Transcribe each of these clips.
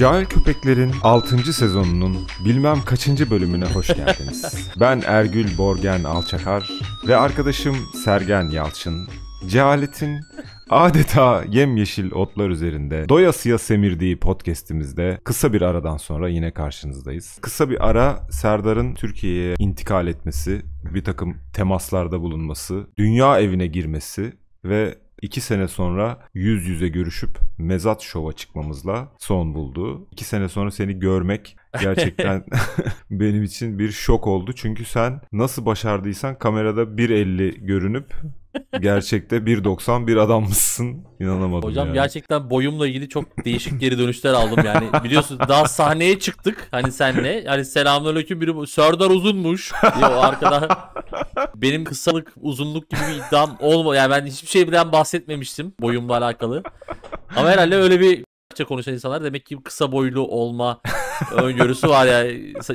Cahil Köpekler'in 6. sezonunun bilmem kaçıncı bölümüne hoş geldiniz. ben Ergül Borgen Alçakar ve arkadaşım Sergen Yalçın. Cehaletin adeta yemyeşil otlar üzerinde doyasıya semirdiği podcast'imizde kısa bir aradan sonra yine karşınızdayız. Kısa bir ara Serdar'ın Türkiye'ye intikal etmesi, bir takım temaslarda bulunması, dünya evine girmesi ve 2 sene sonra yüz yüze görüşüp mezat şova çıkmamızla son buldu. 2 sene sonra seni görmek gerçekten benim için bir şok oldu. Çünkü sen nasıl başardıysan kamerada 1.50 görünüp Gerçekte 1.90 bir adam mısın? İnanamadım Hocam yani. gerçekten boyumla ilgili çok değişik geri dönüşler aldım yani. Biliyorsun daha sahneye çıktık hani senle. Hani selamünaleyküm biri Serdar uzunmuş diye o arkada. Benim kısalık uzunluk gibi bir iddiam olma. Yani ben hiçbir şeyden bahsetmemiştim boyumla alakalı. Ama herhalde öyle bir Türkçe şey konuşan insanlar demek ki kısa boylu olma öngörüsü var ya.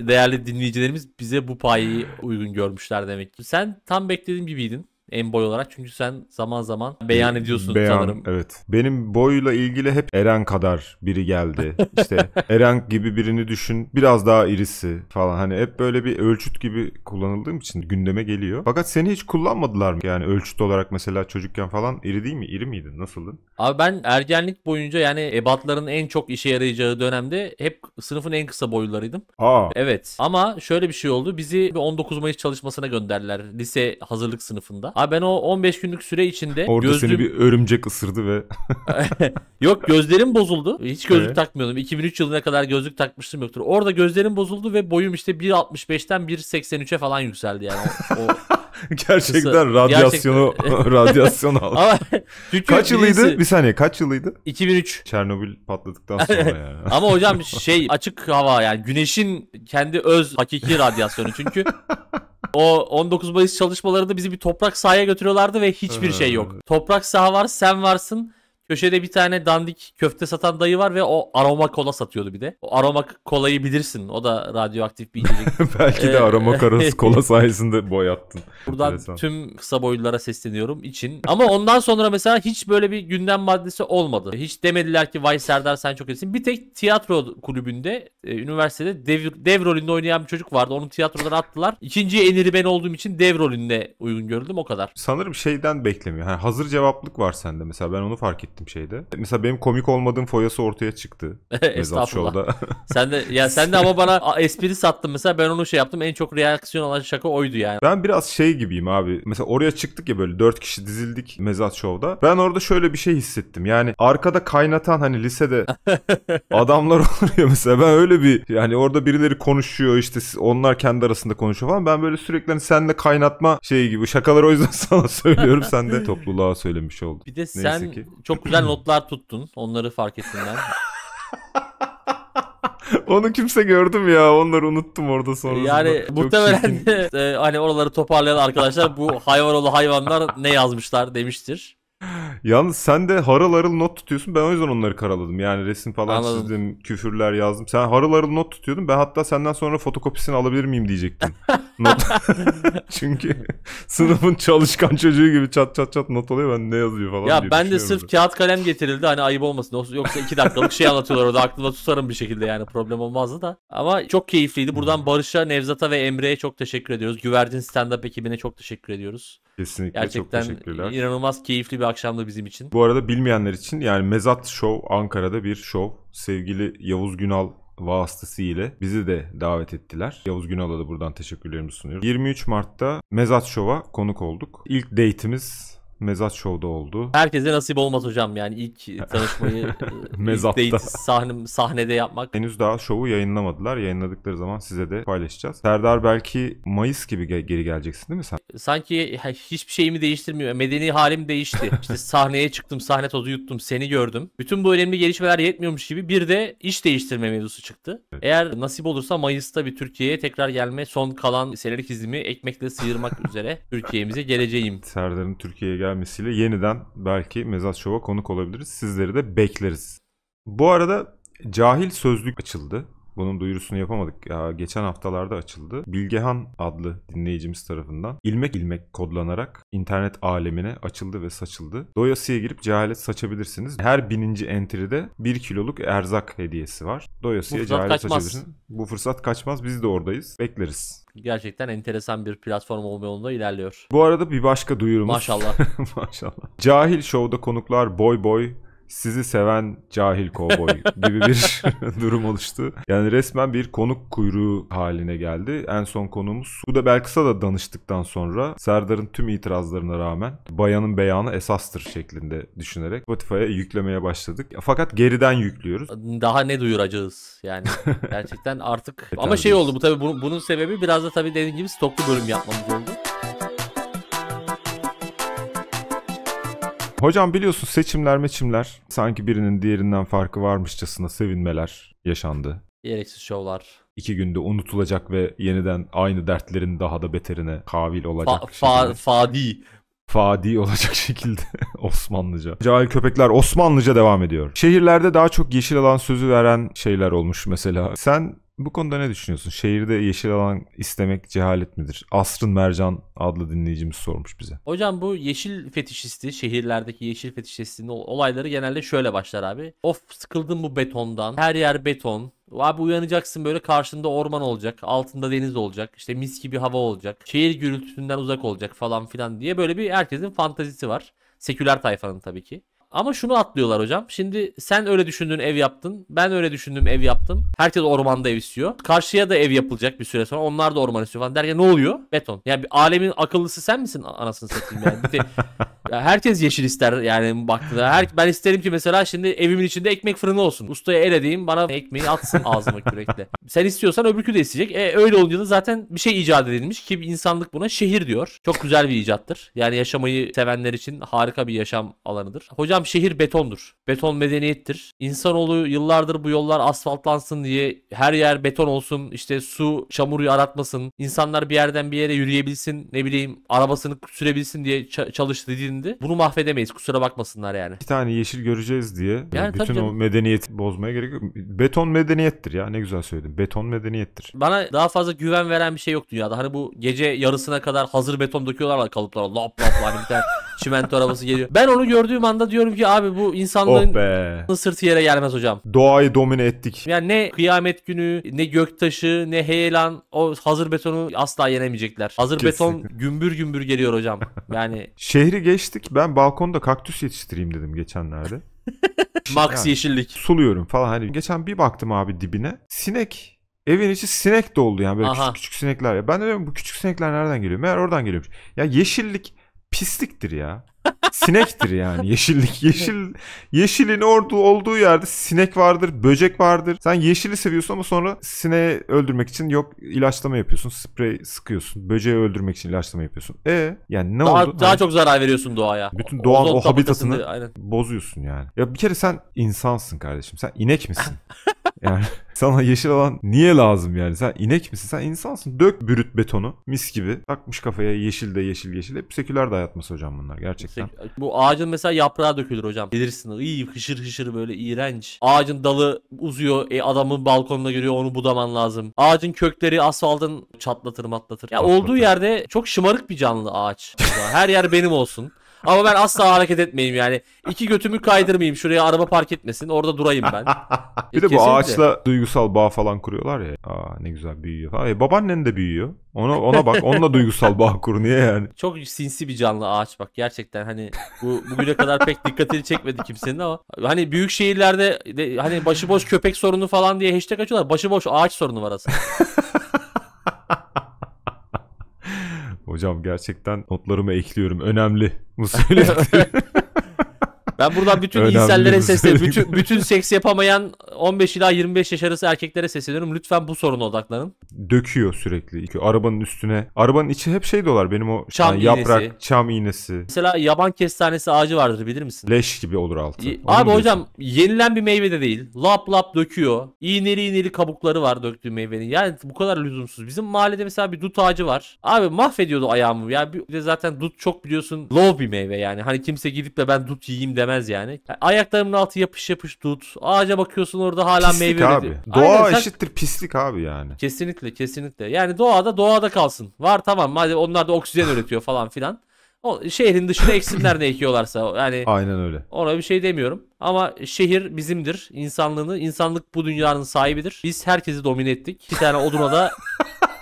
Değerli dinleyicilerimiz bize bu payı uygun görmüşler demek ki. Sen tam beklediğim gibiydin en boy olarak çünkü sen zaman zaman beyan ediyorsun beyan, sanırım. Evet. Benim boyla ilgili hep Eren kadar biri geldi. İşte Eren gibi birini düşün. Biraz daha irisi falan. Hani hep böyle bir ölçüt gibi kullanıldığım için gündeme geliyor. Fakat seni hiç kullanmadılar mı? Yani ölçüt olarak mesela çocukken falan iri değil mi? İri miydin? Nasıldın? Abi ben ergenlik boyunca yani ebatların en çok işe yarayacağı dönemde hep sınıfın en kısa boylarıydım. Aa. Evet. Ama şöyle bir şey oldu. Bizi 19 Mayıs çalışmasına gönderdiler lise hazırlık sınıfında. Abi ben o 15 günlük süre içinde Orada gözlüğüm... seni bir örümcek ısırdı ve... Yok gözlerim bozuldu. Hiç gözlük evet. takmıyordum. 2003 yılına kadar gözlük takmıştım yoktur. Orada gözlerim bozuldu ve boyum işte 1.65'ten 1.83'e falan yükseldi yani. O, Gerçekten radyasyonu radyasyon aldı. Ama, kaç yılıydı? bir saniye kaç yılıydı? 2003. Çernobil patladıktan sonra yani. Ama hocam şey açık hava yani güneşin kendi öz hakiki radyasyonu çünkü o 19 Mayıs çalışmalarında bizi bir toprak sahaya götürüyorlardı ve hiçbir şey yok. Toprak saha var sen varsın. Köşede bir tane dandik köfte satan dayı var ve o aroma kola satıyordu bir de. O aroma kolayı bilirsin. O da radyoaktif bir içecek. Belki de ee, aroma karası kola sayesinde boyattın. Buradan Enteresan. tüm kısa boylulara sesleniyorum için. Ama ondan sonra mesela hiç böyle bir gündem maddesi olmadı. Hiç demediler ki vay Serdar sen çok iyisin. Bir tek tiyatro kulübünde e, üniversitede dev, dev rolünde oynayan bir çocuk vardı. Onu tiyatrodan attılar. İkinci eniri ben olduğum için dev rolünde uygun görüldüm o kadar. Sanırım şeyden beklemiyor. Yani hazır cevaplık var sende mesela ben onu fark ettim bahsettim şeyde. Mesela benim komik olmadığım foyası ortaya çıktı. Estağfurullah. sen de ya sen de ama bana espri sattın mesela ben onu şey yaptım. En çok reaksiyon alan şaka oydu yani. Ben biraz şey gibiyim abi. Mesela oraya çıktık ya böyle dört kişi dizildik Mezat Show'da. Ben orada şöyle bir şey hissettim. Yani arkada kaynatan hani lisede adamlar oluyor mesela. Ben öyle bir yani orada birileri konuşuyor işte onlar kendi arasında konuşuyor falan. Ben böyle sürekli hani senle kaynatma şeyi gibi şakalar o yüzden sana söylüyorum. sen de topluluğa söylemiş oldun. Bir de Neyse sen ki. çok çok güzel notlar tuttun. Onları fark ettim ben. Onu kimse gördüm ya. Onları unuttum orada sonra. Yani muhtemelen e, hani oraları toparlayan arkadaşlar bu hayvan hayvanoğlu hayvanlar ne yazmışlar demiştir. Yalnız sen de harıl harıl not tutuyorsun. Ben o yüzden onları karaladım. Yani resim falan Anladım. çizdim, küfürler yazdım. Sen harıl harıl not tutuyordun. Ben hatta senden sonra fotokopisini alabilir miyim diyecektim. not. Çünkü sınıfın çalışkan çocuğu gibi çat çat çat not alıyor. Ben ne yazıyor falan Ya ben de sırf kağıt kalem getirildi. Hani ayıp olmasın. Yoksa iki dakikalık şey anlatıyorlar orada. Aklımda tutarım bir şekilde yani. Problem olmazdı da. Ama çok keyifliydi. Buradan hmm. Barış'a, Nevzat'a ve Emre'ye çok teşekkür ediyoruz. Güvercin stand-up ekibine çok teşekkür ediyoruz. Kesinlikle Gerçekten çok teşekkürler. Gerçekten inanılmaz keyifli bir akşamdı bizim için. Bu arada bilmeyenler için yani Mezat Show Ankara'da bir show. Sevgili Yavuz Günal vasıtası ile bizi de davet ettiler. Yavuz Günal'a da buradan teşekkürlerimi sunuyorum. 23 Mart'ta Mezat Show'a konuk olduk. İlk date'imiz Mezat Show'da oldu. Herkese nasip olmaz hocam yani ilk tanışmayı e, Mezat'ta. ilk sahne, sahnede yapmak. Henüz daha şovu yayınlamadılar. Yayınladıkları zaman size de paylaşacağız. Serdar belki Mayıs gibi geri geleceksin değil mi sen? Sanki hiçbir şeyimi değiştirmiyor. Medeni halim değişti. İşte sahneye çıktım, sahne tozu yuttum, seni gördüm. Bütün bu önemli gelişmeler yetmiyormuş gibi bir de iş değiştirme mevzusu çıktı. Evet. Eğer nasip olursa Mayıs'ta bir Türkiye'ye tekrar gelme son kalan senelik izimi ekmekle sıyırmak üzere Türkiye'mize geleceğim. Serdar'ın Türkiye'ye gel gelmesiyle yeniden belki Mezat Show'a konuk olabiliriz. Sizleri de bekleriz. Bu arada cahil sözlük açıldı. Bunun duyurusunu yapamadık. Ya, geçen haftalarda açıldı. Bilgehan adlı dinleyicimiz tarafından ilmek ilmek kodlanarak internet alemine açıldı ve saçıldı. Doyasıya girip cehalet saçabilirsiniz. Her bininci entry'de bir kiloluk erzak hediyesi var. Doyasıya cehalet kaçmaz. saçabilirsiniz. Bu fırsat kaçmaz. Biz de oradayız. Bekleriz gerçekten enteresan bir platform olma yolunda ilerliyor. Bu arada bir başka duyurumuz. Maşallah. Maşallah. Cahil Show'da konuklar boy boy sizi seven cahil kovboy gibi bir durum oluştu. Yani resmen bir konuk kuyruğu haline geldi. En son konuğumuz Suda Belkıs'a da danıştıktan sonra Serdar'ın tüm itirazlarına rağmen bayanın beyanı esastır şeklinde düşünerek Spotify'a yüklemeye başladık. Fakat geriden yüklüyoruz. Daha ne duyuracağız yani gerçekten artık e, ama şey oldu bu tabii bunun, sebebi biraz da tabii dediğim gibi stoklu bölüm yapmamız oldu. Hocam biliyorsun seçimler meçimler sanki birinin diğerinden farkı varmışçasına sevinmeler yaşandı. Gereksiz şovlar. İki günde unutulacak ve yeniden aynı dertlerin daha da beterine kavil olacak. Fa- fa- fadi fadi olacak şekilde Osmanlıca. Cahil köpekler Osmanlıca devam ediyor. Şehirlerde daha çok yeşil alan sözü veren şeyler olmuş mesela. Sen bu konuda ne düşünüyorsun? Şehirde yeşil alan istemek cehalet midir? Asrın Mercan adlı dinleyicimiz sormuş bize. Hocam bu yeşil fetişisti, şehirlerdeki yeşil fetişistinin olayları genelde şöyle başlar abi. Of sıkıldım bu betondan. Her yer beton. Abi uyanacaksın böyle karşında orman olacak. Altında deniz olacak. işte mis gibi hava olacak. Şehir gürültüsünden uzak olacak falan filan diye böyle bir herkesin fantazisi var. Seküler tayfanın tabii ki. Ama şunu atlıyorlar hocam. Şimdi sen öyle düşündün ev yaptın. Ben öyle düşündüm ev yaptım. Herkes ormanda ev istiyor. Karşıya da ev yapılacak bir süre sonra. Onlar da orman istiyor falan derken ne oluyor? Beton. Yani bir alemin akıllısı sen misin anasını satayım yani. Bir de, ya herkes yeşil ister yani baktığında. Her, ben isterim ki mesela şimdi evimin içinde ekmek fırını olsun. Ustaya el edeyim bana ekmeği atsın ağzıma kürekle. Sen istiyorsan öbürkü de isteyecek. E, öyle olunca da zaten bir şey icat edilmiş ki insanlık buna şehir diyor. Çok güzel bir icattır. Yani yaşamayı sevenler için harika bir yaşam alanıdır. Hocam İslam şehir betondur. Beton medeniyettir. İnsanoğlu yıllardır bu yollar asfaltlansın diye her yer beton olsun işte su çamuru aratmasın. İnsanlar bir yerden bir yere yürüyebilsin ne bileyim arabasını sürebilsin diye çalıştı didindi. Bunu mahvedemeyiz kusura bakmasınlar yani. İki tane yeşil göreceğiz diye yani bütün o medeniyeti bozmaya gerek yok. Beton medeniyettir ya ne güzel söyledin. Beton medeniyettir. Bana daha fazla güven veren bir şey yok dünyada. Hani bu gece yarısına kadar hazır beton döküyorlar kalıplara lap lap hani bir tane çimento arabası geliyor. Ben onu gördüğüm anda diyorum ki abi bu insanların Oh sırtı yere gelmez hocam. Doğayı domine ettik. Yani ne kıyamet günü, ne göktaşı, ne heyelan o hazır betonu asla yenemeyecekler. Hazır beton Kesinlikle. gümbür gümbür geliyor hocam. Yani Şehri geçtik. Ben balkonda kaktüs yetiştireyim dedim geçenlerde. max Yani. yeşillik. Suluyorum falan hani. Geçen bir baktım abi dibine. Sinek. Evin içi sinek doldu yani böyle Aha. küçük küçük sinekler. ben de diyorum bu küçük sinekler nereden geliyor? Meğer oradan geliyormuş. Ya yeşillik pisliktir ya. Sinektir yani yeşillik. Yeşil yeşilin ordu olduğu yerde sinek vardır, böcek vardır. Sen yeşili seviyorsun ama sonra sineği öldürmek için yok ilaçlama yapıyorsun, sprey sıkıyorsun. Böceği öldürmek için ilaçlama yapıyorsun. E yani ne daha, oldu? Daha hani, çok zarar veriyorsun doğaya. Bütün doğan o, o habitatını bozuyorsun yani. Ya bir kere sen insansın kardeşim. Sen inek misin? Yani sana yeşil alan niye lazım yani? Sen inek misin? Sen insansın. Dök bürüt betonu mis gibi. Takmış kafaya yeşil de yeşil yeşil. Hep seküler dayatması hocam bunlar gerçekten. Bu ağacın mesela yaprağı dökülür hocam. Bilirsin. İyi hışır hışır böyle iğrenç. Ağacın dalı uzuyor. E adamın balkonuna görüyor onu budaman lazım. Ağacın kökleri asfaltın çatlatır matlatır. Ya yani olduğu yerde çok şımarık bir canlı ağaç. Her yer benim olsun. Ama ben asla hareket etmeyeyim yani. İki götümü kaydırmayayım. Şuraya araba park etmesin. Orada durayım ben. bir de bu Kesinlikle. ağaçla duygusal bağ falan kuruyorlar ya. Aa ne güzel büyüyor. Falan. babaannen de büyüyor. Ona ona bak. Onunla duygusal bağ kur niye yani? Çok sinsi bir canlı ağaç bak. Gerçekten hani bu bugüne kadar pek dikkatini çekmedi kimsenin ama hani büyük şehirlerde de, hani başıboş köpek sorunu falan diye hashtag açıyorlar. Başıboş ağaç sorunu var aslında. hocam gerçekten notlarımı ekliyorum. Önemli bu söyledikleri. Ben buradan bütün insellere sesleniyorum. Bütün, bütün seks yapamayan 15 ila 25 yaş arası erkeklere sesleniyorum. Lütfen bu soruna odaklanın döküyor sürekli. Arabanın üstüne. Arabanın içi hep şey dolar. benim o çam yani yaprak, iğnesi. çam iğnesi. Mesela yaban kestanesi ağacı vardır bilir misin? Leş gibi olur altı. Y- Abi diyorsun. hocam yenilen bir meyve de değil. Lap lap döküyor. İğneli iğneli kabukları var döktüğü meyvenin. Yani bu kadar lüzumsuz. Bizim mahallede mesela bir dut ağacı var. Abi mahvediyordu ayağımı. Yani bir de zaten dut çok biliyorsun low bir meyve yani. Hani kimse gidip de ben dut yiyeyim demez yani. yani ayaklarımın altı yapış yapış dut. Ağaca bakıyorsun orada hala Pislik meyve abi. üretiyor. Doğa Aynen, sen- eşittir pislik abi yani. Kesinlikle Kesinlikle kesinlikle. Yani doğada doğada kalsın. Var tamam madem onlar da oksijen üretiyor falan filan. O, şehrin dışına eksinler ne ekiyorlarsa. Yani Aynen öyle. Ona bir şey demiyorum. Ama şehir bizimdir. İnsanlığını, insanlık bu dünyanın sahibidir. Biz herkesi domine ettik. Bir tane oduna da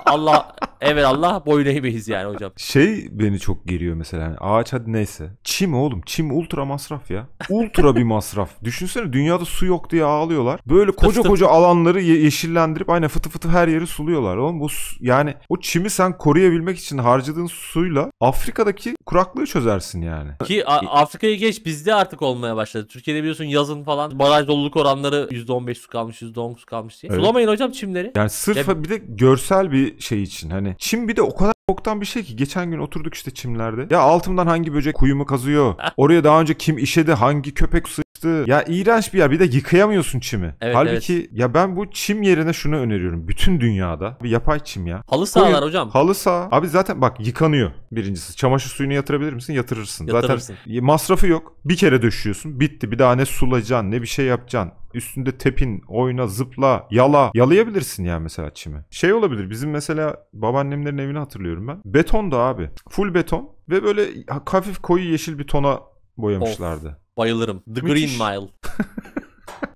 Allah evet Allah boyun eğmeyiz yani hocam. Şey beni çok geriyor mesela. Yani ağaç hadi neyse. Çim oğlum. Çim ultra masraf ya. Ultra bir masraf. Düşünsene dünyada su yok diye ağlıyorlar. Böyle koca koca alanları ye- yeşillendirip aynı fıtı fıtı her yeri suluyorlar. Oğlum bu su, yani o çimi sen koruyabilmek için harcadığın suyla Afrika'daki kuraklığı çözersin yani. Ki A- Afrika'yı geç bizde artık olmaya başladı. Türkiye'de biliyorsun yazın falan baraj doluluk oranları %15 su kalmış %10 su kalmış diye. Evet. Sulamayın hocam çimleri. Yani sırf ya, bir de görsel bir şey için hani. Çim bir de o kadar boktan bir şey ki geçen gün oturduk işte çimlerde. Ya altımdan hangi böcek kuyumu kazıyor? Oraya daha önce kim işedi? Hangi köpek su Ya iğrenç bir yer. Bir de yıkayamıyorsun çimi. Evet, Halbuki evet. ya ben bu çim yerine şunu öneriyorum. Bütün dünyada bir yapay çim ya. Halı sahalar Koyun, hocam. Halı saha. Abi zaten bak yıkanıyor birincisi. Çamaşır suyunu yatırabilir misin? Yatırırsın. Yatırırsın. Zaten masrafı yok. Bir kere döşüyorsun. Bitti. Bir daha ne sulayacaksın ne bir şey yapacaksın üstünde tepin, oyna, zıpla, yala. Yalayabilirsin yani mesela çimi. Şey olabilir bizim mesela babaannemlerin evini hatırlıyorum ben. Beton da abi. Full beton ve böyle hafif koyu yeşil bir tona boyamışlardı. Of, bayılırım. The Müthiş. Green Mile.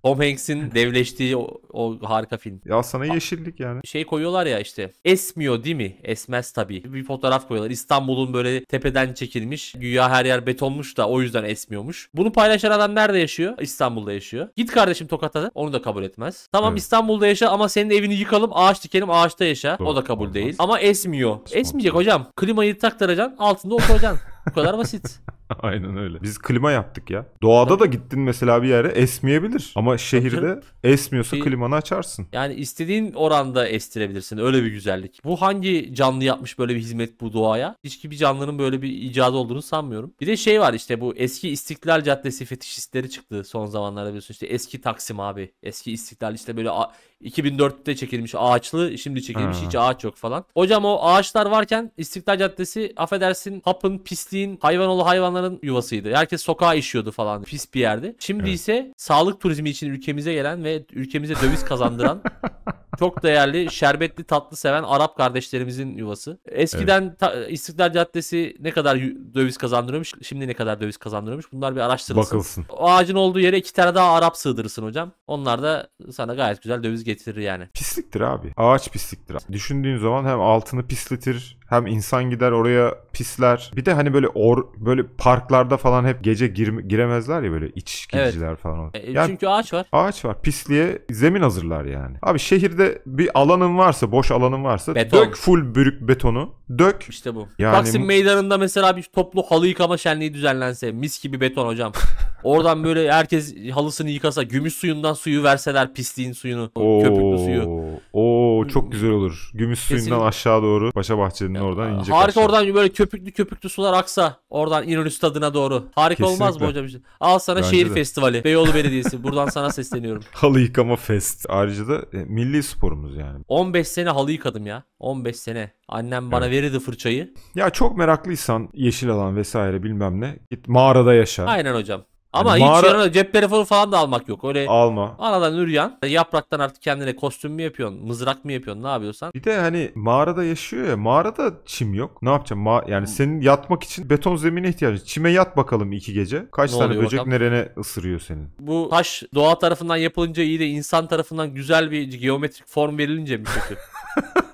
Tom Hanks'in devleştiği o, o harika film. Ya sana yeşillik yani. Şey koyuyorlar ya işte esmiyor değil mi? Esmez tabii. Bir fotoğraf koyuyorlar. İstanbul'un böyle tepeden çekilmiş. Güya her yer betonmuş da o yüzden esmiyormuş. Bunu paylaşan adam nerede yaşıyor? İstanbul'da yaşıyor. Git kardeşim Tokat'a. Onu da kabul etmez. Tamam evet. İstanbul'da yaşa ama senin evini yıkalım ağaç dikelim ağaçta yaşa. Doğru, o da kabul olmaz. değil. Ama esmiyor. Esmeyecek hocam. Klimayı taktıracaksın altında oturacaksın. Bu kadar basit. Aynen öyle. Biz klima yaptık ya. Doğada da gittin mesela bir yere esmeyebilir. Ama şehirde esmiyorsa Bir- klimanı açarsın. Yani istediğin oranda estirebilirsin. Öyle bir güzellik. Bu hangi canlı yapmış böyle bir hizmet bu doğaya? Hiç bir canlının böyle bir icadı olduğunu sanmıyorum. Bir de şey var işte bu eski İstiklal Caddesi fetişistleri çıktı son zamanlarda biliyorsun. İşte eski Taksim abi. Eski İstiklal işte böyle a- 2004'te çekilmiş ağaçlı. Şimdi çekilmiş Ha. hiç ağaç yok falan. Hocam o ağaçlar varken İstiklal Caddesi affedersin hapın, pisliğin, hayvanoğlu hayvan insanların yuvasıydı. Herkes sokağa işiyordu falan. Pis bir yerdi. Şimdi evet. ise sağlık turizmi için ülkemize gelen ve ülkemize döviz kazandıran çok değerli, şerbetli, tatlı seven Arap kardeşlerimizin yuvası. Eskiden evet. ta, İstiklal Caddesi ne kadar döviz kazandırıyormuş, şimdi ne kadar döviz kazandırıyormuş bunlar bir araştırılsın. Bakılsın. O ağacın olduğu yere iki tane daha Arap sığdırırsın hocam. Onlar da sana gayet güzel döviz getirir yani. Pisliktir abi. Ağaç pisliktir. Düşündüğün zaman hem altını pisletir hem insan gider oraya pisler. Bir de hani böyle or böyle parklarda falan hep gece gir giremezler ya böyle içkiciler evet. falan. E, yani, çünkü ağaç var. Ağaç var. Pisliğe zemin hazırlar yani. Abi şehirde bir alanın varsa, boş alanın varsa Beton. dök full bürük betonu. Dök. İşte bu. Yani... Taksim meydanında mesela bir toplu halı yıkama şenliği düzenlense mis gibi beton hocam. Oradan böyle herkes halısını yıkasa, gümüş suyundan suyu verseler, pisliğin suyunu, Oo. köpüklü suyu. Oo çok güzel olur. Gümüş Kesinlikle. suyundan aşağı doğru Paşa Bahçeli'nin oradan inecek. Harika aşağı. oradan böyle köpüklü köpüklü sular aksa oradan İnönü Stadı'na doğru. Harika Kesinlikle. olmaz mı hocam? Al sana Bence şehir de. festivali. Beyoğlu Belediyesi. Buradan sana sesleniyorum. halı yıkama fest. Ayrıca da e, milli sporumuz yani. 15 sene halı yıkadım ya. 15 sene. Annem bana evet. verirdi fırçayı. Ya çok meraklıysan yeşil alan vesaire bilmem ne. Git mağarada yaşa. Aynen hocam. Ama Yani hiç mağara- cep telefonu falan da almak yok. Öyle Alma. anadan üryan. Yapraktan artık kendine kostüm mü yapıyorsun? Mızrak mı yapıyorsun? Ne yapıyorsan. Bir de hani mağarada yaşıyor ya. Mağarada çim yok. Ne yapacağım? Ma- yani hmm. senin yatmak için beton zemine ihtiyacın. Çime yat bakalım iki gece. Kaç Ne tane böcek bakalım? nerene ısırıyor senin? Bu taş doğa tarafından yapılınca iyi de insan tarafından güzel bir geometrik form verilince mi kötü?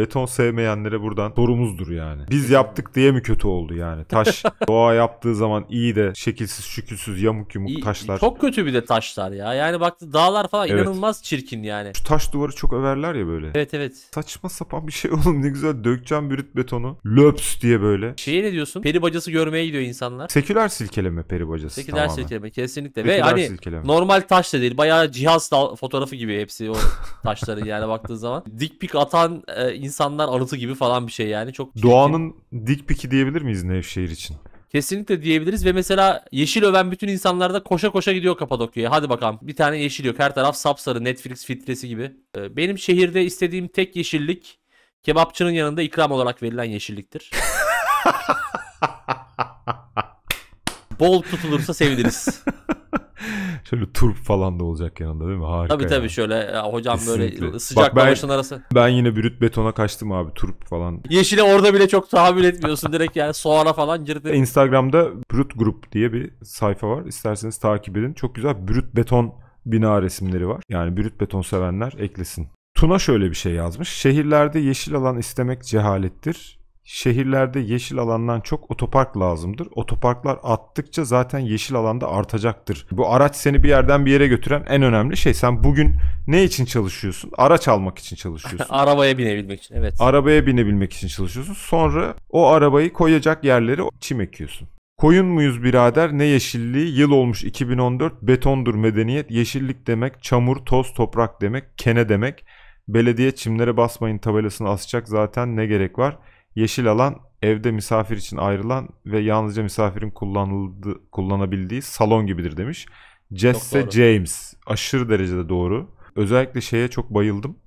Beton sevmeyenlere buradan sorumuzdur yani. Biz yaptık diye mi kötü oldu yani? Taş doğa yaptığı zaman iyi de şekilsiz şükülsüz yamuk yumuk taşlar. Çok kötü bir de taşlar ya. Yani baktı dağlar falan Evet. inanılmaz çirkin yani. Şu taş duvarı çok överler ya böyle. Evet evet. Saçma sapan bir şey oğlum ne güzel dökeceğim bürüt betonu. Löps diye böyle. şey ne diyorsun? Peri bacası görmeye gidiyor insanlar. Seküler silkeleme peri bacası seküler tamamen. silkeleme kesinlikle. Ve hani silkeleme. normal taş da değil. Bayağı cihaz fotoğrafı gibi hepsi o taşların yani baktığı zaman. Dik pik atan e, insanlar anıtı gibi falan bir şey yani. Çok Doğanın çirkin. dik piki diyebilir miyiz Nevşehir için? Kesinlikle diyebiliriz ve mesela yeşil öven bütün insanlar da koşa koşa gidiyor Kapadokya'ya. Hadi bakalım bir tane yeşil yok her taraf sapsarı Netflix filtresi gibi. Ee, benim şehirde istediğim tek yeşillik kebapçının yanında ikram olarak verilen yeşilliktir. Bol tutulursa seviniriz. Şöyle turp falan da olacak yanında değil mi? Harika. Tabii tabii yani. şöyle ya, e, hocam Kesinlikle. böyle sıcak başın arası. Ben yine brüt betona kaçtım abi turp falan. Yeşile orada bile çok tahammül etmiyorsun direkt yani soğana falan girdin. Instagram'da brüt grup diye bir sayfa var. İsterseniz takip edin. Çok güzel brüt beton bina resimleri var. Yani brüt beton sevenler eklesin. Tuna şöyle bir şey yazmış. Şehirlerde yeşil alan istemek cehalettir şehirlerde yeşil alandan çok otopark lazımdır. Otoparklar attıkça zaten yeşil alanda artacaktır. Bu araç seni bir yerden bir yere götüren en önemli şey. Sen bugün ne için çalışıyorsun? Araç almak için çalışıyorsun. arabaya binebilmek için evet. Arabaya binebilmek için çalışıyorsun. Sonra o arabayı koyacak yerleri çim ekiyorsun. Koyun muyuz birader ne yeşilliği yıl olmuş 2014 betondur medeniyet yeşillik demek çamur toz toprak demek kene demek belediye çimlere basmayın tabelasını asacak zaten ne gerek var Yeşil alan evde misafir için ayrılan ve yalnızca misafirin kullanıldı kullanabildiği salon gibidir demiş. Jesse James aşırı derecede doğru. Özellikle şeye çok bayıldım.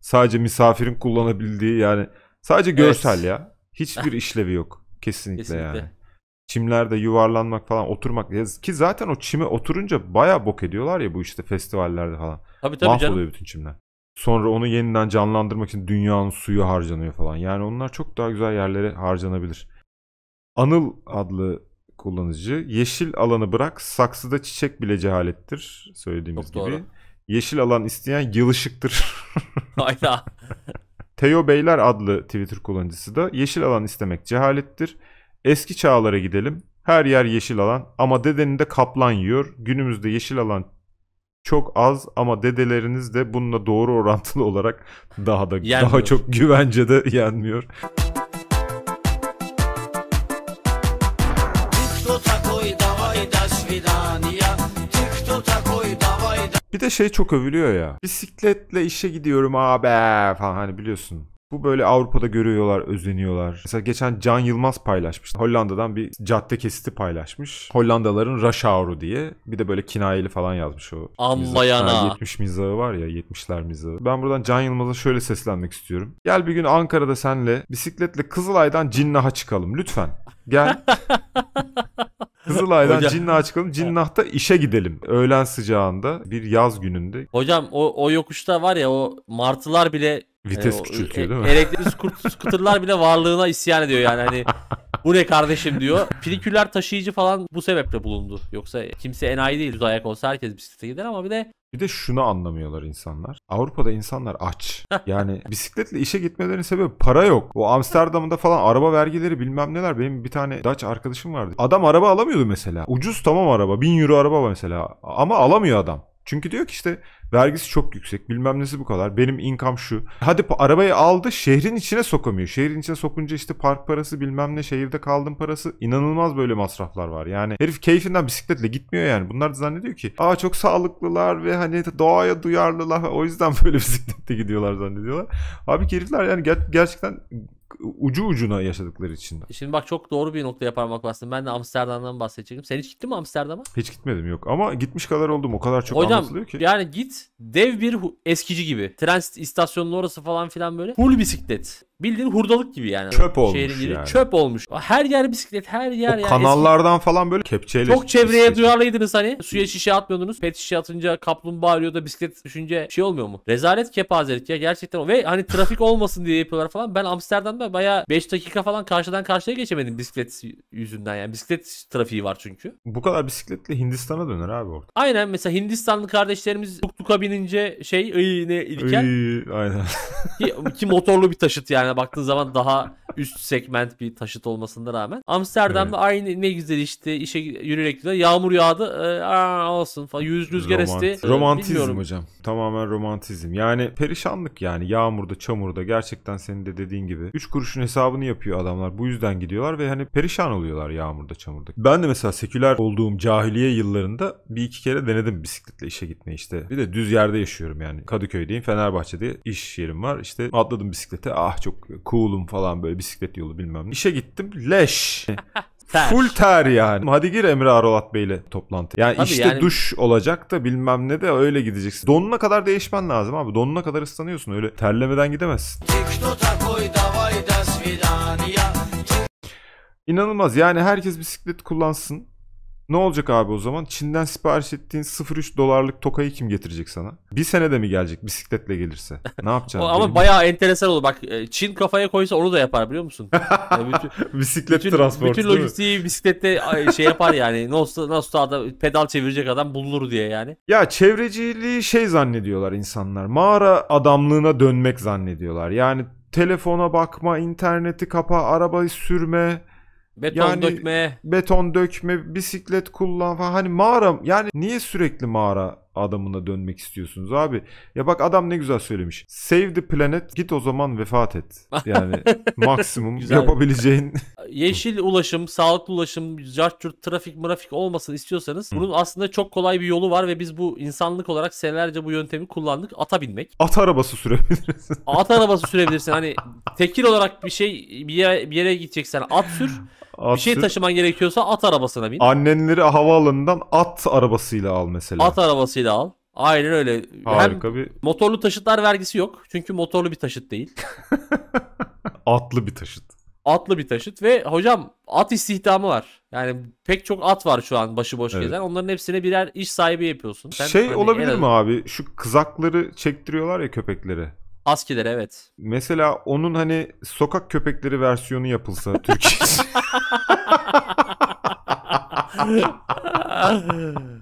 Sadece misafirin kullanabildiği yani sadece görsel evet. ya. Hiçbir işlevi yok. Kesinlikle, Kesinlikle. yani. Çimlerde yuvarlanmak falan oturmak ki zaten o çime oturunca baya bok ediyorlar ya bu işte festivallerde falan. Tabii tabii Mahvoluyor canım. bütün çimler. Sonra onu yeniden canlandırmak için dünyanın suyu harcanıyor falan. Yani onlar çok daha güzel yerlere harcanabilir. Anıl adlı kullanıcı yeşil alanı bırak saksıda çiçek bile cehalettir söylediğimiz çok gibi. Doğru. Yeşil alan isteyen yılışıktır. Hayda. Teo Beyler adlı Twitter kullanıcısı da yeşil alan istemek cehalettir. Eski çağlara gidelim. Her yer yeşil alan ama dedenin de kaplan yiyor. Günümüzde yeşil alan çok az ama dedeleriniz de bununla doğru orantılı olarak daha da yenmiyor. daha çok güvencede yenmiyor. Bir de şey çok övülüyor ya. Bisikletle işe gidiyorum abi falan hani biliyorsun. Bu böyle Avrupa'da görüyorlar, özeniyorlar. Mesela geçen Can Yılmaz paylaşmış. Hollanda'dan bir cadde kesiti paylaşmış. Hollandaların Raşauru diye. Bir de böyle kinayeli falan yazmış o. Amma yana. 70 mizahı var ya 70'ler mizahı. Ben buradan Can Yılmaz'a şöyle seslenmek istiyorum. Gel bir gün Ankara'da senle bisikletle Kızılay'dan Cinnah'a çıkalım lütfen. Gel. Kızılay'dan Hocam. Cinnah'a çıkalım. Cinnah'ta işe gidelim. Öğlen sıcağında bir yaz gününde. Hocam o, o yokuşta var ya o martılar bile Vites yani küçültüyor e, değil mi? Elektrikli skuterlar bile varlığına isyan ediyor yani hani bu ne kardeşim diyor. Filiküller taşıyıcı falan bu sebeple bulundu. Yoksa kimse enayi değil düz ayak olsa herkes bisiklete gider ama bir de bir de şunu anlamıyorlar insanlar. Avrupa'da insanlar aç. Yani bisikletle işe gitmelerinin sebebi para yok. O Amsterdam'da falan araba vergileri bilmem neler. Benim bir tane Dutch arkadaşım vardı. Adam araba alamıyordu mesela. Ucuz tamam araba. 1000 euro araba mesela. Ama alamıyor adam. Çünkü diyor ki işte Vergisi çok yüksek. Bilmem nesi bu kadar. Benim income şu. Hadi arabayı aldı şehrin içine sokamıyor. Şehrin içine sokunca işte park parası bilmem ne şehirde kaldım parası. inanılmaz böyle masraflar var. Yani herif keyfinden bisikletle gitmiyor yani. Bunlar da zannediyor ki aa çok sağlıklılar ve hani doğaya duyarlılar. O yüzden böyle bisikletle gidiyorlar zannediyorlar. Abi herifler yani ger- gerçekten ucu ucuna yaşadıkları için. E şimdi bak çok doğru bir noktaya parmak bastın. Ben de Amsterdam'dan bahsedecektim. Sen hiç gittin mi Amsterdam'a? Hiç gitmedim yok ama gitmiş kadar oldum. O kadar çok Hocam, anlatılıyor ki. yani git dev bir eskici gibi. Tren istasyonunun orası falan filan böyle. Full bisiklet. Bildiğin hurdalık gibi yani. Çöp olmuş Şehrin yani. Çöp olmuş. Her yer bisiklet, her yer. O yani kanallardan eski... falan böyle kepçeyle. Çok çevreye bisiklet. duyarlıydınız hani. Suya şişe atmıyordunuz. Pet şişe atınca kaplumbağa arıyor da bisiklet düşünce şey olmuyor mu? Rezalet kepazelik ya gerçekten. Ve hani trafik olmasın diye yapıyorlar falan. Ben Amsterdam'da da baya 5 dakika falan karşıdan karşıya geçemedim bisiklet yüzünden yani. Bisiklet trafiği var çünkü. Bu kadar bisikletle Hindistan'a döner abi orada. Aynen mesela Hindistanlı kardeşlerimiz tuktuka binince şey iyi ne ilken. Iy, aynen. ki, ki motorlu bir taşıt yani baktığın zaman daha üst segment bir taşıt olmasına rağmen. Amsterdam'da evet. aynı ne güzel işte işe yürüyerek gidiyor. Yağmur yağdı. Ee, aa, olsun falan. Yüz rüzgar Romant- esti. Ee, romantizm Bilmiyorum. hocam. Tamamen romantizm. Yani perişanlık yani. Yağmurda, çamurda gerçekten senin de dediğin gibi. Üç kuruşun hesabını yapıyor adamlar. Bu yüzden gidiyorlar ve hani perişan oluyorlar yağmurda, çamurda. Ben de mesela seküler olduğum cahiliye yıllarında bir iki kere denedim bisikletle işe gitmeyi işte. Bir de düz yerde yaşıyorum yani. Kadıköy'deyim. Fenerbahçe'de iş yerim var. İşte atladım bisiklete. Ah çok cool'um falan böyle bisiklet yolu bilmem ne. İşe gittim leş. Ter. Full ter yani. Hadi gir Emre Arolat Bey'le toplantı. Yani Tabii işte yani... duş olacak da bilmem ne de öyle gideceksin. Donuna kadar değişmen lazım abi. Donuna kadar ıslanıyorsun. Öyle terlemeden gidemezsin. İnanılmaz yani herkes bisiklet kullansın. Ne olacak abi o zaman? Çin'den sipariş ettiğin 0.3 dolarlık tokayı kim getirecek sana? Bir senede mi gelecek bisikletle gelirse? Ne yapacaksın? o, ama bayağı enteresan olur. Bak e, Çin kafaya koysa onu da yapar biliyor musun? bütün, Bisiklet bütün, transportu Bütün lojistiği bisiklette şey yapar yani. Nasıl, nasıl adam, pedal çevirecek adam bulunur diye yani. Ya çevreciliği şey zannediyorlar insanlar. Mağara adamlığına dönmek zannediyorlar. Yani telefona bakma, interneti kapa, arabayı sürme, Beton yani, dökme. Beton dökme, bisiklet kullan falan. Hani mağara yani niye sürekli mağara adamına dönmek istiyorsunuz abi. Ya bak adam ne güzel söylemiş. Save the planet git o zaman vefat et. Yani maksimum yapabileceğin. Yeşil ulaşım, sağlıklı ulaşım, cart trafik mırafik olmasın istiyorsanız Hı. bunun aslında çok kolay bir yolu var ve biz bu insanlık olarak senelerce bu yöntemi kullandık. Ata binmek. At arabası sürebilirsin. At arabası sürebilirsin. Hani tekil olarak bir şey bir yere, bir yere gideceksen at sür. At bir şey taşıman gerekiyorsa at arabasına bin. Annenleri havaalanından at arabasıyla al mesela. At arabasıyla taksiyle al. Aynen öyle. Harika Hem bir... Motorlu taşıtlar vergisi yok. Çünkü motorlu bir taşıt değil. Atlı bir taşıt. Atlı bir taşıt ve hocam at istihdamı var. Yani pek çok at var şu an başıboş evet. gezen. Onların hepsine birer iş sahibi yapıyorsun. Sen şey hani olabilir mi abi? Şu kızakları çektiriyorlar ya köpeklere. Askilere evet. Mesela onun hani sokak köpekleri versiyonu yapılsa Türkiye.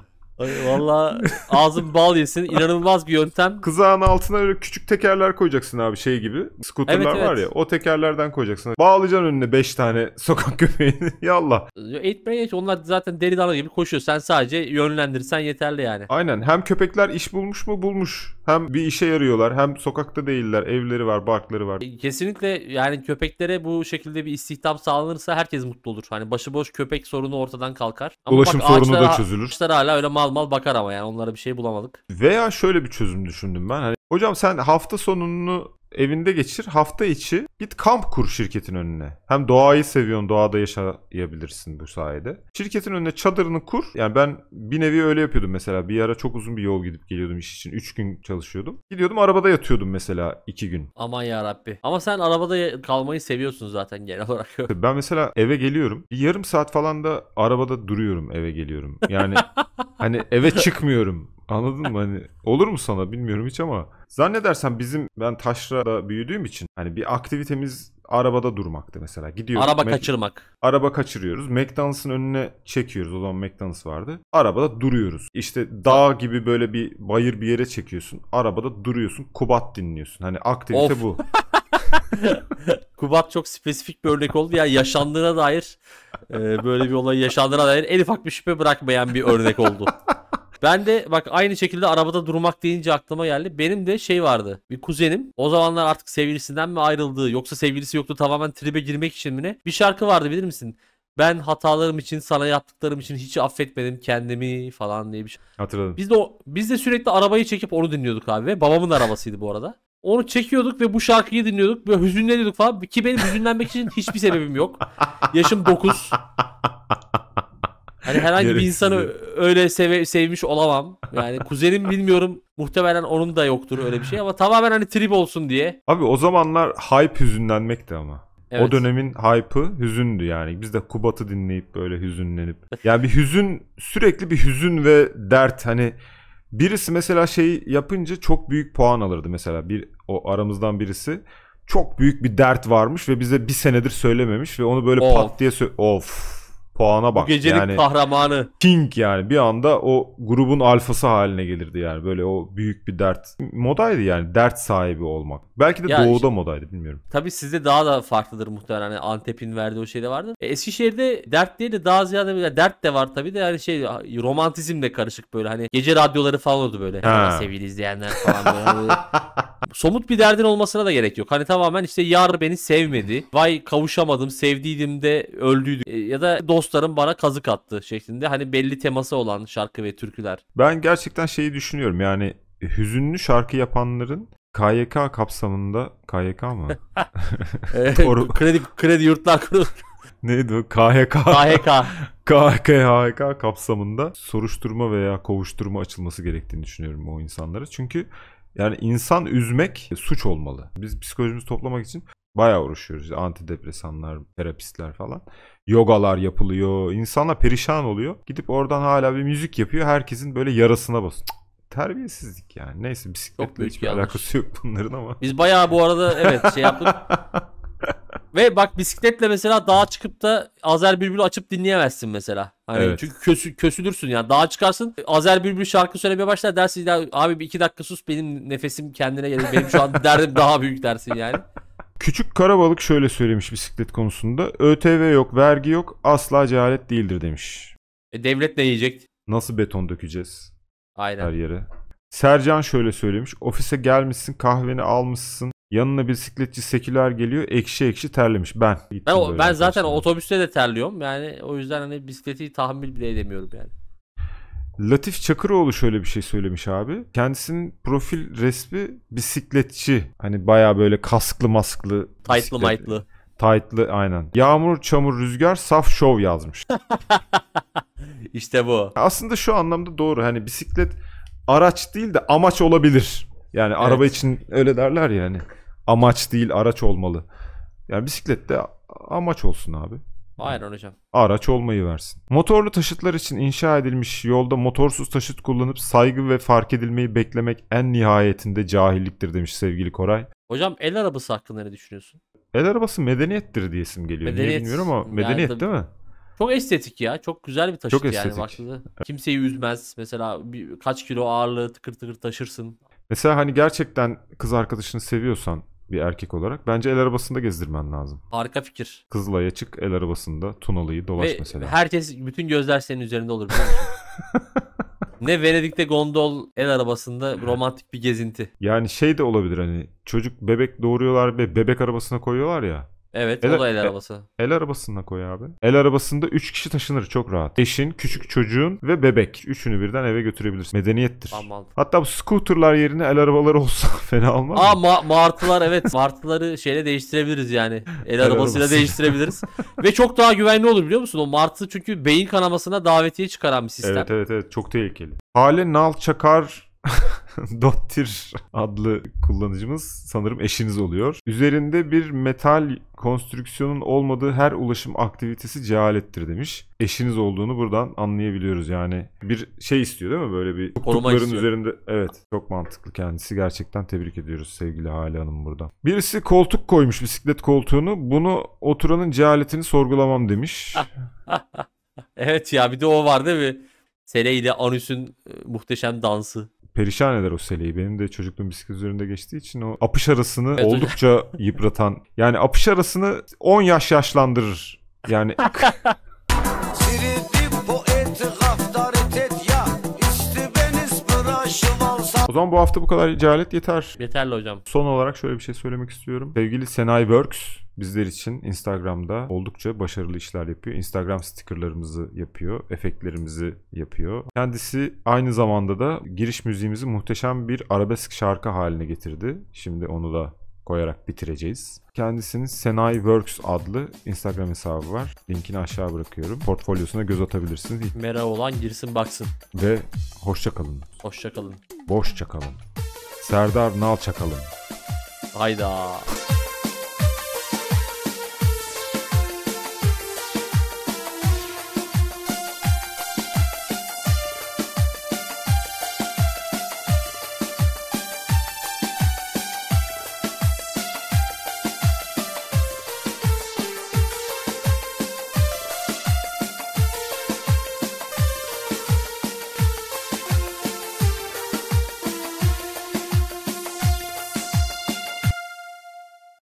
Valla ağzın bal yesin. İnanılmaz bir yöntem. Kızağın altına öyle küçük tekerler koyacaksın abi şey gibi. Skuterler evet, var ya o tekerlerden koyacaksın. Bağlayacaksın önüne 5 tane sokak köpeğini. Yallah. 8 Brain Age onlar zaten deli dana gibi koşuyor. Sen sadece yönlendirirsen yeterli yani. Aynen. Hem köpekler iş bulmuş mu bulmuş hem bir işe yarıyorlar hem sokakta değiller evleri var barkları var. E, kesinlikle yani köpeklere bu şekilde bir istihdam sağlanırsa herkes mutlu olur. Hani başıboş köpek sorunu ortadan kalkar. Ama Ulaşım bak, sorunu da çözülür. Ağaçlar hala öyle mal mal bakar ama yani onlara bir şey bulamadık. Veya şöyle bir çözüm düşündüm ben. Hani Hocam sen hafta sonunu evinde geçir. Hafta içi git kamp kur şirketin önüne. Hem doğayı seviyorsun, doğada yaşayabilirsin bu sayede. Şirketin önüne çadırını kur. Yani ben bir nevi öyle yapıyordum mesela. Bir ara çok uzun bir yol gidip geliyordum iş için. 3 gün çalışıyordum. Gidiyordum arabada yatıyordum mesela 2 gün. Aman ya Rabbi. Ama sen arabada kalmayı seviyorsun zaten genel olarak. ben mesela eve geliyorum. Bir yarım saat falan da arabada duruyorum eve geliyorum. Yani hani eve çıkmıyorum. Anladın mı hani olur mu sana bilmiyorum hiç ama zannedersen bizim ben taşrada büyüdüğüm için hani bir aktivitemiz arabada durmaktı mesela. Gidiyoruz. Araba Mac- kaçırmak. Araba kaçırıyoruz. McDonald's'ın önüne çekiyoruz. O zaman McDonald's vardı. Arabada duruyoruz. İşte dağ gibi böyle bir bayır bir yere çekiyorsun. Arabada duruyorsun. Kubat dinliyorsun. Hani aktivite of. bu. Kubat çok spesifik bir örnek oldu. ya yaşandığına dair e, böyle bir olay yaşandığına dair en ufak bir şüphe bırakmayan bir örnek oldu. Ben de bak aynı şekilde arabada durmak deyince aklıma geldi. Benim de şey vardı. Bir kuzenim. O zamanlar artık sevgilisinden mi ayrıldı yoksa sevgilisi yoktu tamamen tribe girmek için mi ne? Bir şarkı vardı bilir misin? Ben hatalarım için, sana yaptıklarım için hiç affetmedim kendimi falan diye bir şey. Hatırladım. Biz de o, biz de sürekli arabayı çekip onu dinliyorduk abi ve babamın arabasıydı bu arada. Onu çekiyorduk ve bu şarkıyı dinliyorduk. Böyle hüzünleniyorduk falan. Ki benim hüzünlenmek için hiçbir sebebim yok. Yaşım 9. Hani herhangi bir insanı öyle seve, sevmiş olamam. Yani kuzenim bilmiyorum muhtemelen onun da yoktur öyle bir şey ama tamamen hani trip olsun diye. Abi o zamanlar hype hüzünlenmekti ama. Evet. O dönemin hype'ı hüzündü yani. Biz de Kubat'ı dinleyip böyle hüzünlenip. Yani bir hüzün sürekli bir hüzün ve dert hani birisi mesela şey yapınca çok büyük puan alırdı mesela bir o aramızdan birisi. Çok büyük bir dert varmış ve bize bir senedir söylememiş ve onu böyle of. pat diye of puana bak. Bu gecenin yani, kahramanı. King yani bir anda o grubun alfası haline gelirdi yani. Böyle o büyük bir dert. Modaydı yani dert sahibi olmak. Belki de ya doğuda işte, modaydı bilmiyorum. Tabii sizde daha da farklıdır muhtemelen. Hani Antep'in verdiği o şey de vardı. E, Eskişehir'de dert değil de daha ziyade bir dert de var tabii de yani şey romantizm de karışık böyle. Hani gece radyoları falan oldu böyle. Ha. Sevgili izleyenler falan böyle. Hani somut bir derdin olmasına da gerek yok. Hani tamamen işte yar beni sevmedi. Vay kavuşamadım sevdiydim de öldüydü. E, ya da dost dostlarım bana kazık attı şeklinde hani belli teması olan şarkı ve türküler. Ben gerçekten şeyi düşünüyorum yani hüzünlü şarkı yapanların KYK kapsamında KYK mı? Doğru. kredi kredi yurtlar kurulu. Neydi o? KHK. KHK. KHK kapsamında soruşturma veya kovuşturma açılması gerektiğini düşünüyorum o insanlara. Çünkü yani insan üzmek suç olmalı. Biz psikolojimizi toplamak için Bayağı uğraşıyoruz. Antidepresanlar, terapistler falan. Yogalar yapılıyor. İnsana perişan oluyor. Gidip oradan hala bir müzik yapıyor. Herkesin böyle yarasına basın. Terbiyesizlik yani. Neyse bisikletle hiçbir yanlış. alakası yok bunların ama. Biz bayağı bu arada evet şey yaptık. Ve bak bisikletle mesela dağa çıkıp da Azer Bülbül açıp dinleyemezsin mesela. Hani Evet. çünkü kösü, kösülürsün yani. Dağa çıkarsın Azer Bülbül şarkı söylemeye başlar dersin ya abi bir iki dakika sus benim nefesim kendine gelir. Benim şu an derdim daha büyük dersin yani. Küçük Karabalık şöyle söylemiş bisiklet konusunda. ÖTV yok, vergi yok, asla cehalet değildir demiş. E, devlet ne yiyecek? Nasıl beton dökeceğiz? Aynen. Her yere. Sercan şöyle söylemiş. Ofise gelmişsin, kahveni almışsın. Yanına bisikletçi seküler geliyor. Ekşi ekşi terlemiş. Ben. Ben, ben zaten arkadaşlar. otobüste de terliyorum. Yani o yüzden hani bisikleti tahammül bile edemiyorum yani. Latif Çakıroğlu şöyle bir şey söylemiş abi. Kendisinin profil resmi bisikletçi. Hani baya böyle kasklı masklı. Tight'lı might'lı. Tight'lı aynen. Yağmur, çamur, rüzgar, saf şov yazmış. İşte bu. Aslında şu anlamda doğru. Hani bisiklet araç değil de amaç olabilir. Yani evet. araba için öyle derler ya hani. Amaç değil araç olmalı. Yani bisiklet de amaç olsun abi. Hayır hocam. Araç olmayı versin. Motorlu taşıtlar için inşa edilmiş yolda motorsuz taşıt kullanıp saygı ve fark edilmeyi beklemek en nihayetinde cahilliktir demiş sevgili Koray. Hocam el arabası hakkında ne düşünüyorsun? El arabası medeniyettir diyesim geliyor. Medeniyet, Niye bilmiyorum ama medeniyet yani, değil mi? Çok estetik ya. Çok güzel bir taşıt Çok yani baktığında. Kimseyi üzmez. Mesela bir, kaç kilo ağırlığı tıkır tıkır taşırsın. Mesela hani gerçekten kız arkadaşını seviyorsan bir erkek olarak. Bence el arabasında gezdirmen lazım. Harika fikir. Kızılay'a çık el arabasında Tunalı'yı dolaş Ve mesela. herkes bütün gözler senin üzerinde olur. ne Venedik'te gondol el arabasında romantik bir gezinti. Yani şey de olabilir hani çocuk bebek doğuruyorlar ve bebek arabasına koyuyorlar ya. Evet el, o da el e, arabası. El, el arabasına koy abi. El arabasında 3 kişi taşınır çok rahat. Eşin, küçük çocuğun ve bebek. Üçünü birden eve götürebilirsin. Medeniyettir. Aman. Hatta bu scooterlar yerine el arabaları olsa fena olmaz Aa mı? ma- martılar evet. martıları şeyle değiştirebiliriz yani. El, el arabasıyla arabası. değiştirebiliriz. ve çok daha güvenli olur biliyor musun? O martı çünkü beyin kanamasına davetiye çıkaran bir sistem. Evet evet evet çok tehlikeli. Hale nal çakar Dottir adlı kullanıcımız sanırım eşiniz oluyor. Üzerinde bir metal konstrüksiyonun olmadığı her ulaşım aktivitesi cehalettir demiş. Eşiniz olduğunu buradan anlayabiliyoruz yani. Bir şey istiyor değil mi böyle bir tuktukların üzerinde. Evet çok mantıklı kendisi gerçekten tebrik ediyoruz sevgili Hale Hanım buradan. Birisi koltuk koymuş bisiklet koltuğunu bunu oturanın cehaletini sorgulamam demiş. evet ya bir de o var değil mi? Sele ile Anus'un e, muhteşem dansı perişan eder o seleyi. Benim de çocukluğum bisiklet üzerinde geçtiği için o apış arasını evet, oldukça yıpratan. Yani apış arasını 10 yaş yaşlandırır. Yani O zaman bu hafta bu kadar cehalet yeter. Yeterli hocam. Son olarak şöyle bir şey söylemek istiyorum. Sevgili Senay Works bizler için Instagram'da oldukça başarılı işler yapıyor. Instagram stickerlarımızı yapıyor, efektlerimizi yapıyor. Kendisi aynı zamanda da giriş müziğimizi muhteşem bir arabesk şarkı haline getirdi. Şimdi onu da koyarak bitireceğiz. Kendisinin Senai Works adlı Instagram hesabı var. Linkini aşağı bırakıyorum. Portfolyosuna göz atabilirsiniz. Merak olan girsin baksın. Ve hoşça kalın. Hoşça kalın. Boşça kalın. Serdar nal Nalçakalın. Hayda.